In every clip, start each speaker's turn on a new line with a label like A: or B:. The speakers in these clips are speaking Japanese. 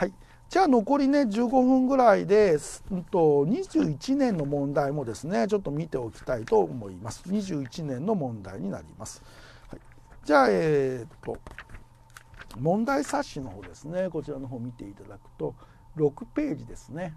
A: はい、じゃあ残りね15分ぐらいで、うんと、と21年の問題もですねちょっと見ておきたいと思います21年の問題になります、はい、じゃあえー、っと問題冊子の方ですねこちらの方見ていただくと6ページですね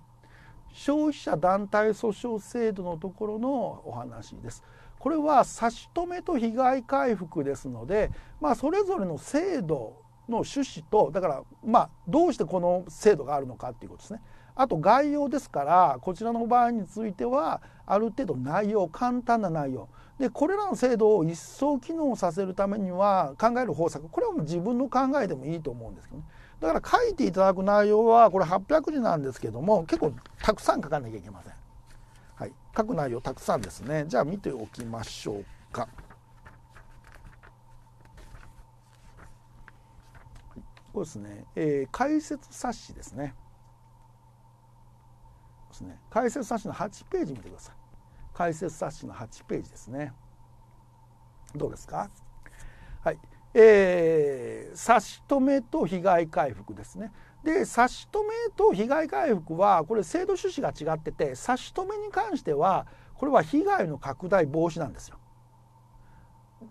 A: 消費者団体訴訟制度のところのお話です。これは差し止めと被害回復ですので、まあ、それぞれの制度の趣旨とだからまあどうしてこの制度があるのかっていうことですね。あと概要ですからこちらの場合についてはある程度内容簡単な内容でこれらの制度を一層機能させるためには考える方策これはもう自分の考えでもいいと思うんですけどねだから書いていただく内容はこれ800字なんですけども結構たくさん書かなきゃいけません。はい、書く内容たくさんですねじゃあ見ておきましょうか。そうですね、えー、解説冊子ですねですね解説冊子の8ページ見てください解説冊子の8ページですねどうですかはいえー、差し止めと被害回復ですねで差し止めと被害回復はこれ制度趣旨が違ってて差し止めに関してはこれは被害の拡大防止なんですよ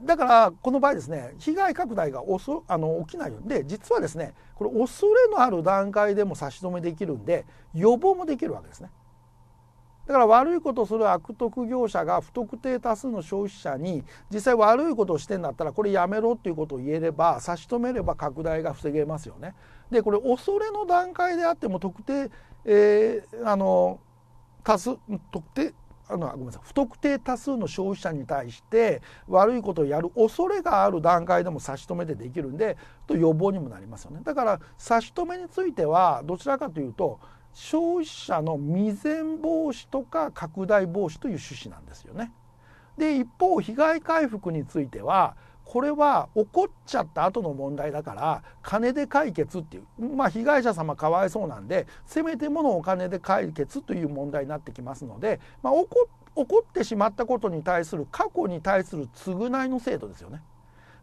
A: だからこの場合ですね被害拡大がおそあの起きないようにで実はですねこれ恐れのある段階でも差し止めできるんで予防もできるわけですね。だから悪いことをする悪徳業者が不特定多数の消費者に実際悪いことをしてんだったらこれやめろっていうことを言えれば差し止めれば拡大が防げますよね。でこれ恐れの段階であっても特定、えー、あの多数特定あのごめんなさい不特定多数の消費者に対して悪いことをやる恐れがある段階でも差し止めでできるんでと予防にもなりますよねだから差し止めについてはどちらかというと消費者の未然防止とか拡大防止という趣旨なんですよね。で一方被害回復についてはこれは怒っちゃった後の問題だから金で解決っていうまあ被害者様かわいそうなんでせめてものお金で解決という問題になってきますので、まあ、怒ってしまったことに対する過去に対する償いの制度ですよね。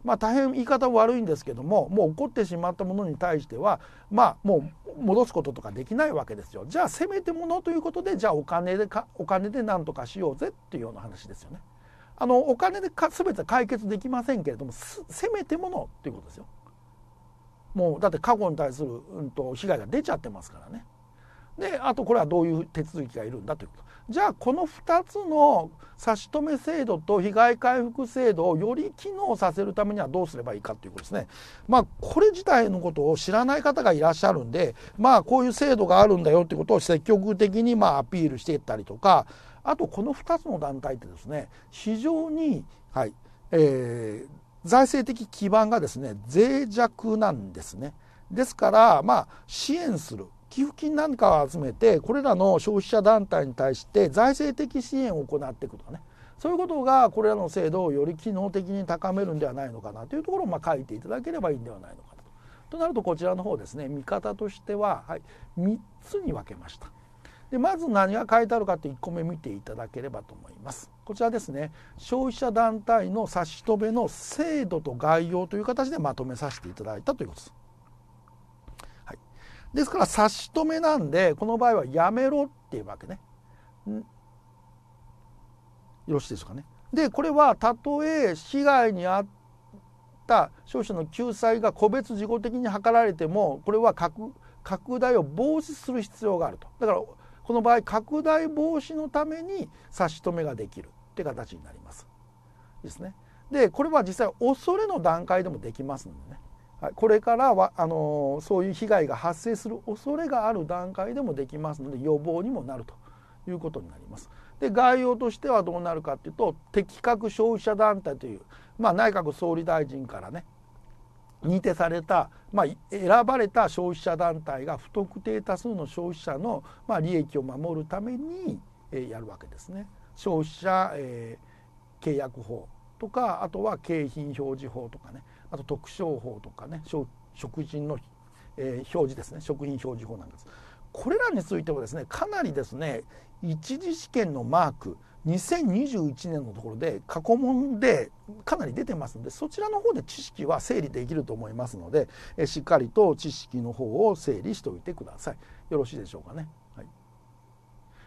A: まあ、大変言い方悪いんですけどももう怒ってしまったものに対してはまあもう戻すこととかできないわけですよじゃあせめてものということでじゃあお金でかお金で何とかしようぜっていうような話ですよね。あのお金でか全て解決できませんけれどもせめてものということですよ。もうだって過去に対する、うんと、被害が出ちゃってますからね。であとこれはどういう手続きがいるんだということじゃあこの2つの差し止め制度と被害回復制度をより機能させるためにはどうすればいいかということですね。まあこれ自体のことを知らない方がいらっしゃるんでまあこういう制度があるんだよということを積極的にまあアピールしていったりとかあとこの2つの段階ってですね非常に、はいえー、財政的基盤がですね脆弱なんですね。ですからまあ支援する寄付金なんかを集めてこれらの消費者団体に対して財政的支援を行っていくとかねそういうことがこれらの制度をより機能的に高めるんではないのかなというところをま書いていただければいいんではないのかなと。となるとこちらの方ですね見方としては、はい、3つに分けました。でまず何が書いてあるかって1個目見ていただければと思います。こちらですね消費者団体の差し止めの制度と概要という形でまとめさせていただいたということです。はい、ですから差し止めなんでこの場合はやめろっていうわけね。よろしいですかね。でこれはたとえ被害に遭った消費者の救済が個別事後的に図られてもこれは拡拡大を防止する必要があると。だからこの場合拡大防止のために差し止めができるって形になります。ですね。でこれは実際恐れの段階でもできますのでね。これからはあのそういう被害が発生する恐れがある段階でもできますので予防にもなるということになります。で概要としてはどうなるかっていうと適格消費者団体という、まあ、内閣総理大臣からね認定された、まあ、選ばれた消費者団体が不特定多数の消費者の、まあ、利益を守るために、えー、やるわけですね。消費者、えー、契約法とかあとは景品表示法とかねあと特商法とかね食品の、えー、表示ですね食品表示法なんです。これらについてもですねかなりですね一次試験のマーク2021年のところで過去問でかなり出てますのでそちらの方で知識は整理できると思いますのでえしっかりと知識の方を整理しておいてくださいよろしいでしょうかね、はい、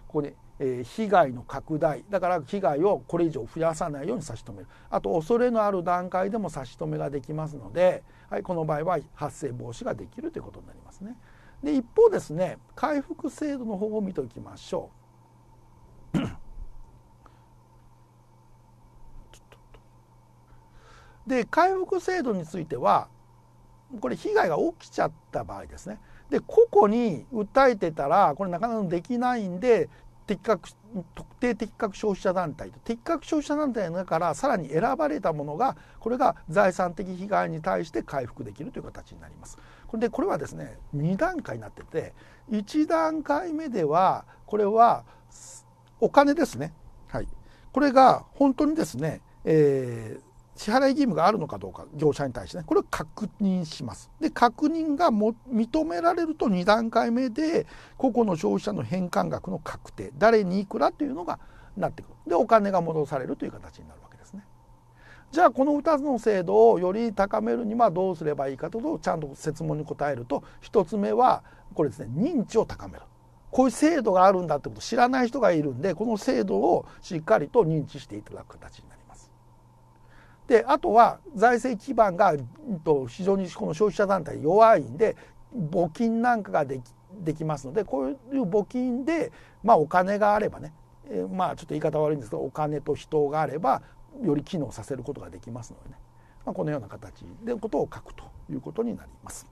A: ここに、えー、被害の拡大だから被害をこれ以上増やさないように差し止めるあと恐れのある段階でも差し止めができますので、はい、この場合は発生防止ができるということになりますねで一方ですね回復制度の方を見ておきましょうで回復制度についてはこれ被害が起きちゃった場合ですねで個々に訴えてたらこれなかなかできないんで的確特定的確消費者団体と的確消費者団体の中からさらに選ばれたものがこれが財産的被害に対して回復できるという形になります。これでこれはですね2段階になってて1段階目ではこれはお金ですね。はい、これが本当にですね、えー支払い義務があるのかどうか業者に対してねこれを確認しますで確認がも認められると2段階目で個々の消費者の返還額の確定誰にいくらというのがなってくるでお金が戻されるという形になるわけですねじゃあこの2つの制度をより高めるにはどうすればいいかというとちゃんと説問に答えると1つ目はこれですね認知を高めるこういう制度があるんだってことを知らない人がいるんでこの制度をしっかりと認知していただく形になるであとは財政基盤が非常にこの消費者団体弱いんで募金なんかができできますのでこういう募金で、まあ、お金があればね、えー、まあちょっと言い方悪いんですけどお金と人があればより機能させることができますのでね、まあ、このような形でことを書くということになります。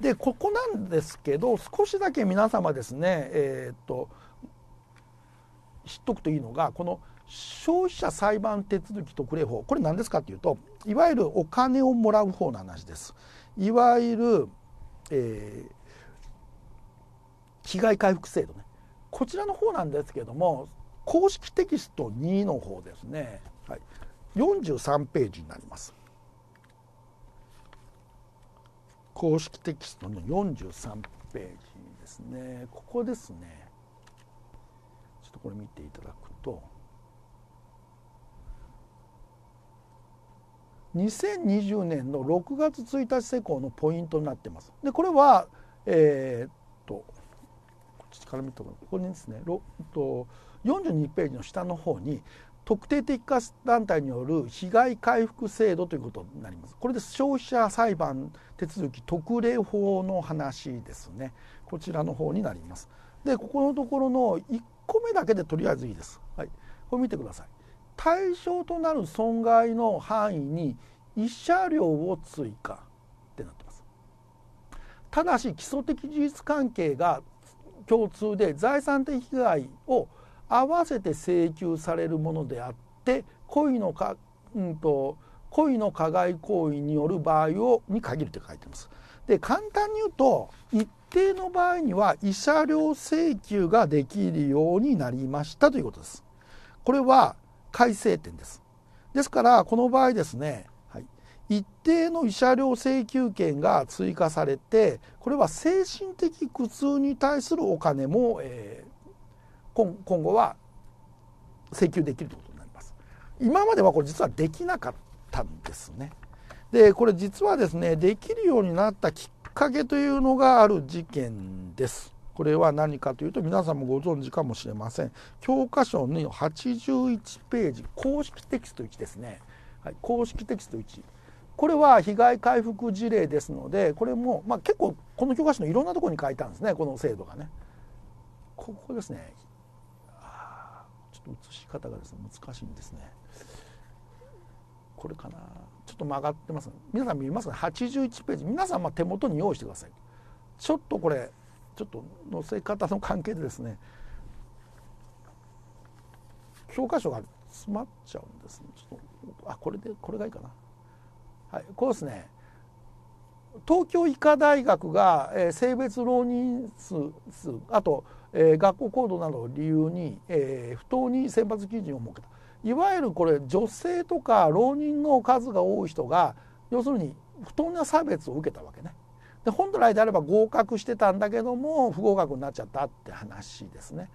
A: でここなんですけど少しだけ皆様ですねえー、っと知っとくといいのがこの「消費者裁判手続き特例法これ何ですかっていうといわゆるお金をもらう方の話ですいわゆる、えー、被害回復制度ねこちらの方なんですけども公式テキスト2の方ですね、はい、43ページになります公式テキストの43ページですねここですねちょっとこれ見ていただくと2020年の6月1日施行のポイントになってます。でこれは、えー、っとちからと絡めとここにですね42ページの下の方に特定的化団体による被害回復制度ということになります。これで消費者裁判手続き特例法の話ですね。こちらの方になります。でここのところの1個目だけでとりあえずいいです。はい、これ見てください。対象となる損害の範囲に慰謝料を追加ってなってますただし基礎的事実関係が共通で財産的被害を合わせて請求されるものであって故意のか、うんと故意の加害行為による場合をに限るって書いてます。で簡単に言うと一定の場合には慰謝料請求ができるようになりましたということです。これは改正点です。ですからこの場合ですね、はい、一定の慰謝料請求権が追加されてこれは精神的苦痛に対するお金も、えー、今後は請求できるということになります。今まではこれ実はできなかったんですね。でこれ実はですねできるようになったきっかけというのがある事件です。これは何かというと皆さんもご存知かもしれません教科書の81ページ公式テキスト1ですね、はい、公式テキスト1これは被害回復事例ですのでこれも、まあ、結構この教科書のいろんなところに書いたんですねこの制度がねここですねちょっと写し方がですね難しいんですねこれかなちょっと曲がってます皆さん見ますか81ページ皆さんま手元に用意してくださいちょっとこれちょっと載せ方の関係でですね教科書が詰まっちゃうんですちょっとあこれでこれがいいかなはいこうですね東京医科大学が、えー、性別浪人数数あと、えー、学校行動などを理由に、えー、不当に選抜基準を設けたいわゆるこれ女性とか浪人の数が多い人が要するに不当な差別を受けたわけねで本来であれば合格してたんだけども不合格になっちゃったって話ですね。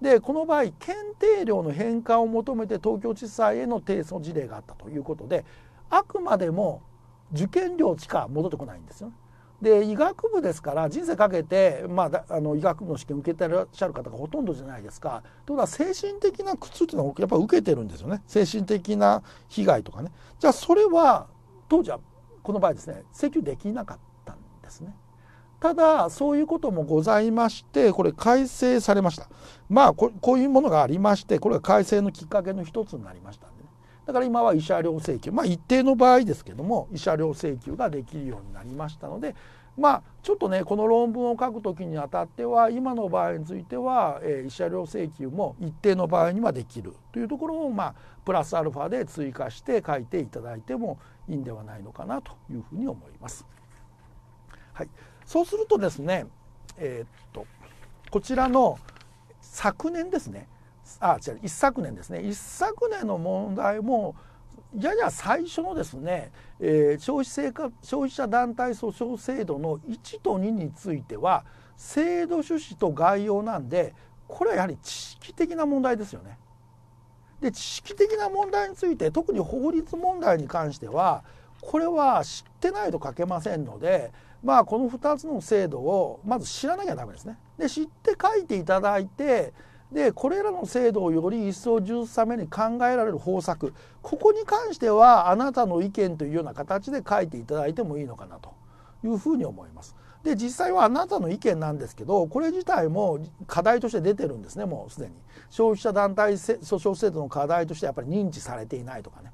A: でこの場合検定料の返還を求めて東京地裁への提訴事例があったということであくまでも受験料しか戻ってこないんですよね。で医学部ですから人生かけて、まあ、あの医学部の試験受けてらっしゃる方がほとんどじゃないですか。というのは精神的な苦痛っていうのはやっぱ受けてるんですよね精神的な被害とかね。じゃあそれは当時はこの場合ですね請求できなかった。ですね。ただそういうこともございましてこれ改正されましたまあこういうものがありましてこれが改正のきっかけの一つになりましたんでねだから今は慰謝料請求まあ一定の場合ですけども慰謝料請求ができるようになりましたのでまあちょっとねこの論文を書く時にあたっては今の場合については、えー、慰謝料請求も一定の場合にはできるというところをまあプラスアルファで追加して書いていただいてもいいんではないのかなというふうに思います。はい、そうするとですね、えー、っとこちらの昨年ですねあ違う一昨年ですね一昨年の問題もやや最初のですね、えー、消費生活消費者団体訴訟制度の1と2については制度趣旨と概要なんでこれはやはり知識的な問題ですよね。で知識的な問題について特に法律問題に関してはこれは知ってないと書けませんのでまあこの2つの制度をまず知らなきゃダメですね。で知って書いていただいてでこれらの制度をより一層重視すために考えられる方策ここに関してはあなたの意見というような形で書いていただいてもいいのかなというふうに思います。で実際はあなたの意見なんですけどこれ自体も課題として出てるんですねもうすでに消費者団体訴訟制度の課題としてやっぱり認知されていないとかね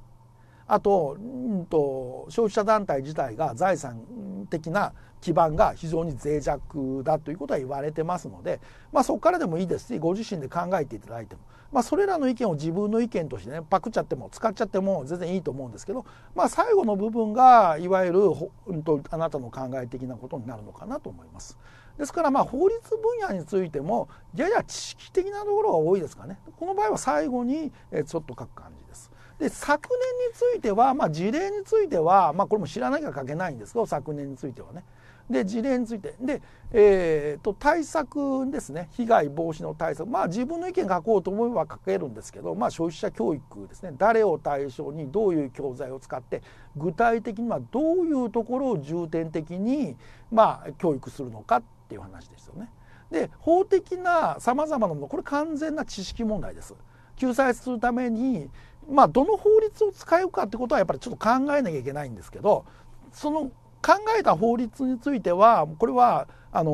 A: あと,、うんと、消費者団体自体が財産的な基盤が非常に脆弱だということは言われてますので、まあ、そこからでもいいですしご自身で考えていただいても、まあ、それらの意見を自分の意見としてねパクっちゃっても使っちゃっても全然いいと思うんですけど、まあ、最後の部分がいわゆる、うん、とあなたの考え的なことになるのかなと思います。ですからまあ法律分野についてもやや知識的なところが多いですかねこの場合は最後にちょっと書く感じです。で昨年については、まあ、事例については、まあ、これも知らなきゃ書けないんですけど昨年についてはね。で事例についてで、えーと、対策ですね被害防止の対策まあ自分の意見書こうと思えば書けるんですけど、まあ、消費者教育ですね誰を対象にどういう教材を使って具体的にはどういうところを重点的に、まあ、教育するのかっていう話ですよね。で法的なさまざまなものこれ完全な知識問題です。救済するためにまあ、どの法律を使うかってことはやっぱりちょっと考えなきゃいけないんですけどその考えた法律についてはこれはあの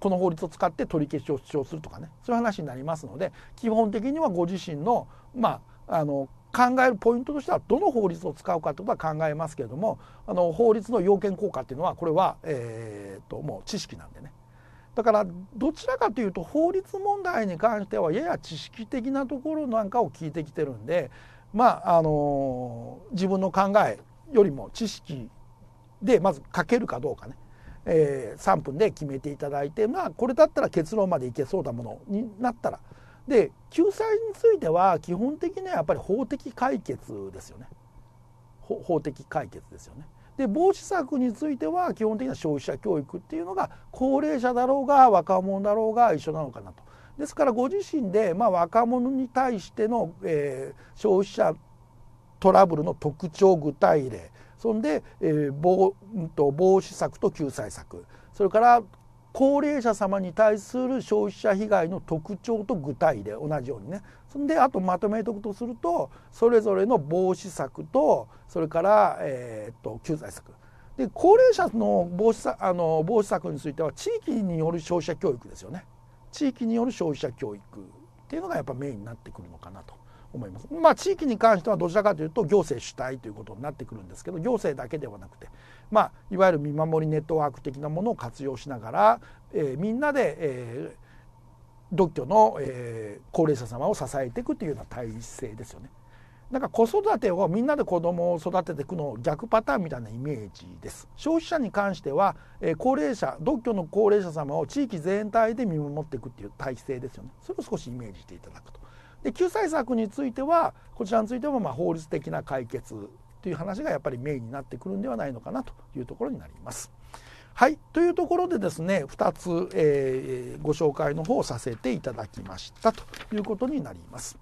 A: この法律を使って取り消しを主張するとかねそういう話になりますので基本的にはご自身の,、まあ、あの考えるポイントとしてはどの法律を使うかとてことは考えますけれどもあの法律の要件効果っていうのはこれは、えー、っともう知識なんでね。だからどちらかというと法律問題に関してはやや知識的なところなんかを聞いてきてるんでまああの自分の考えよりも知識でまず書けるかどうかね、えー、3分で決めていただいてまあこれだったら結論までいけそうなものになったらで救済については基本的にはやっぱり法的解決ですよね法的解決ですよね。で防止策については基本的な消費者教育っていうのが高齢者だろうが若者だろうが一緒なのかなと。ですからご自身で、まあ、若者に対しての、えー、消費者トラブルの特徴具体例そんで、えー、防うんと防止策と救済策それから高齢者様に対する消費者被害の特徴と具体で同じようにねそんであとまとめておくとするとそれぞれの防止策とそれから、えー、と救済策で高齢者の防止あの防止策については地域による消費者教育ですよね地域による消費者教育っていうのがやっぱメインになってくるのかなと思います。まあ、地域に関してはどちらかというと行政主体ということになってくるんですけど行政だけではなくてまあ、いわゆる見守りネットワーク的なものを活用しながら、えー、みんなで、えー、独居の、えー、高齢者様を支えていくというような体制ですよね。なんか子育てをみんなで子供を育てていくの逆パターンみたいなイメージです消費者に関しては、えー、高齢者独居の高齢者様を地域全体で見守っていくっていう体制ですよねそれを少しイメージしていただくとで救済策についてはこちらについてもまあ法律的な解決という話がやっぱりメインになってくるんではないのかなというところになります。はい。というところでですね、2つ、えー、ご紹介の方をさせていただきましたということになります。